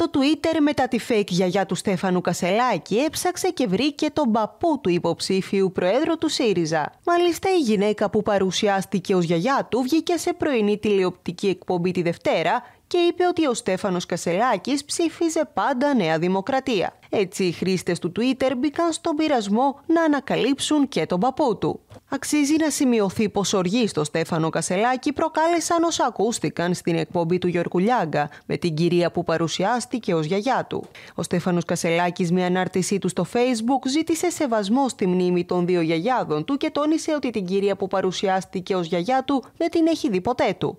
Το Twitter μετά τη fake γιαγιά του Στέφανου Κασελάκη έψαξε και βρήκε τον παππού του υποψήφιου προέδρου του ΣΥΡΙΖΑ. Μάλιστα η γυναίκα που παρουσιάστηκε ως γιαγιά του βγήκε σε πρωινή τηλεοπτική εκπομπή τη Δευτέρα και είπε ότι ο Στέφανος Κασελάκης ψήφιζε πάντα Νέα Δημοκρατία. Έτσι οι χρήστες του Twitter μπήκαν στον πειρασμό να ανακαλύψουν και τον παππού του. Αξίζει να σημειωθεί πως οργή στο Στέφανο Κασελάκη προκάλεσαν όσα ακούστηκαν στην εκπομπή του Γιορκουλιάγκα με την κυρία που παρουσιάστηκε ως γιαγιά του. Ο Στέφανος Κασελάκης με ανάρτησή του στο Facebook, ζήτησε σεβασμό στη μνήμη των δύο γιαγιάδων του και τόνισε ότι την κυρία που παρουσιάστηκε ως γιαγιά του δεν την έχει δει ποτέ του.